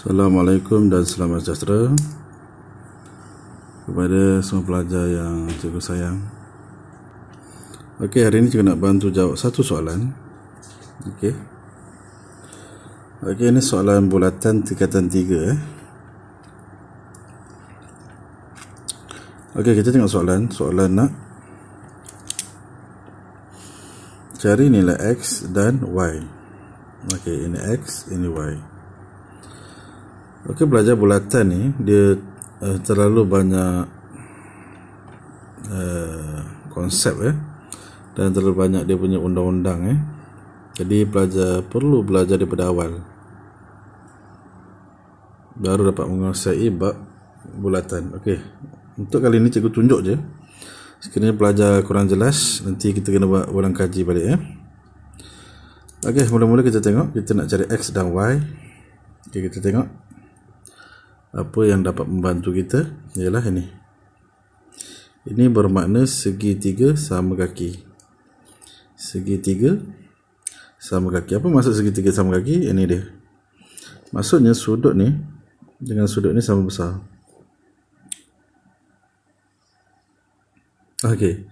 Assalamualaikum dan selamat sejahtera kepada semua pelajar yang cikgu sayang. Okey, hari ini cikgu nak bantu jawab satu soalan. Okey. Okey, ini soalan bulatan tingkatan 3 eh. Okey, kita tengok soalan. Soalan nak cari nilai x dan y. Okey, ini x, ini y. Okey, belajar bulatan ni dia uh, terlalu banyak uh, konsep eh dan terlalu banyak dia punya undang-undang eh. Jadi pelajar perlu belajar daripada awal. Baru dapat menguasai bab bulatan. Okey. Untuk kali ini cikgu tunjuk je. Sekiranya pelajar kurang jelas, nanti kita kena buat ulang kaji balik eh. Okey, mula-mula kita tengok kita nak cari x dan y. Okey, kita tengok apa yang dapat membantu kita ialah ini ini bermakna segi tiga sama kaki segi tiga sama kaki apa maksud segi tiga sama kaki ini dia maksudnya sudut ni dengan sudut ni sama besar Okey.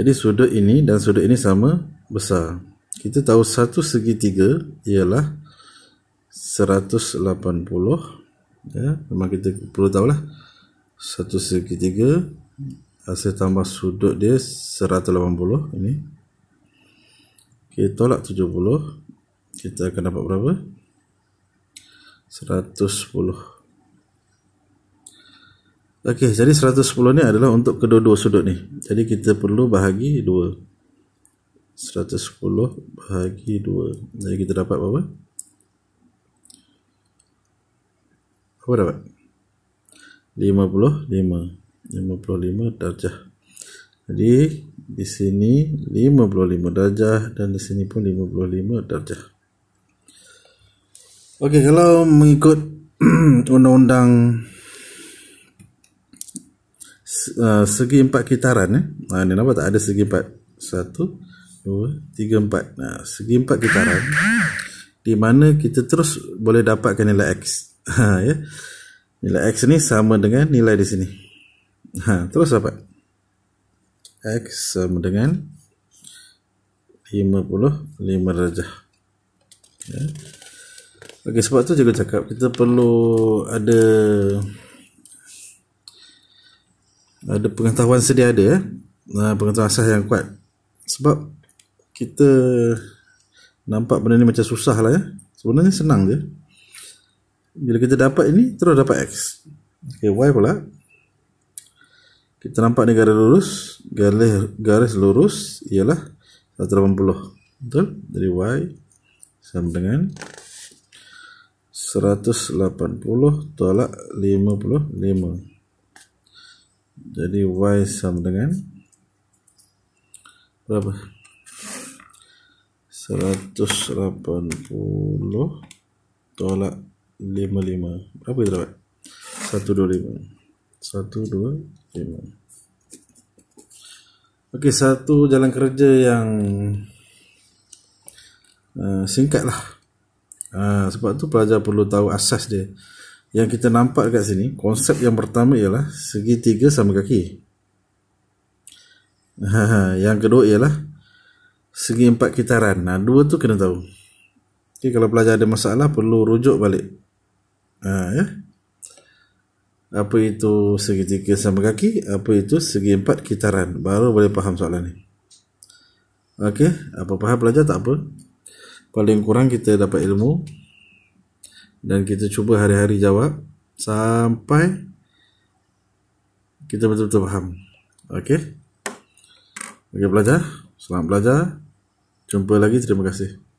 Jadi sudut ini dan sudut ini sama besar. Kita tahu satu segi tiga ialah 180 ya, memang kita perlu tahu lah satu segitiga hasil tambah sudut dia 180 ini kita tolak 70 kita akan dapat berapa 110 ok jadi 110 ni adalah untuk kedua-dua sudut ni jadi kita perlu bahagi 2 110 bahagi 2 jadi kita dapat berapa apa dapat 55 55 darjah jadi di sini 55 darjah dan di sini pun 55 darjah Okey, kalau mengikut undang-undang uh, segi empat kitaran eh? ha, ni nampak tak ada segi empat satu dua tiga empat nah, segi empat kitaran di mana kita terus boleh dapatkan nilai X ha, ya? Nilai X ni sama dengan nilai di sini ha, Terus dapat X sama dengan 55 rajah ya? Ok sebab tu juga cakap kita perlu ada Ada pengetahuan sedia ada ya? ha, Pengetahuan asas yang kuat Sebab kita nampak benda ni macam susah lah ya Sebenarnya senang je bila kita dapat ini terus dapat X okay, Y pula kita nampak ni garis lurus garis, garis lurus ialah 180 betul dari Y sama dengan 180 tolak 55 jadi Y sama dengan berapa 180 tolak lima lima berapa dia dapat satu dua lima satu dua lima Okey, satu jalan kerja yang uh, singkat lah. Uh, sebab tu pelajar perlu tahu asas dia. Yang kita nampak kat sini, konsep yang pertama ialah segitiga sama kaki. Uh, yang kedua ialah segi empat kitaran. Nah, dua tu kena tahu. Okey, kalau pelajar ada masalah, perlu rujuk balik ha, ya? Apa itu segitiga sama kaki Apa itu segi empat kitaran Baru boleh faham soalan ni Okey, apa faham pelajar tak apa Paling kurang kita dapat ilmu Dan kita cuba hari-hari jawab Sampai Kita betul-betul faham Okey Okey pelajar, selamat pelajar, Jumpa lagi, terima kasih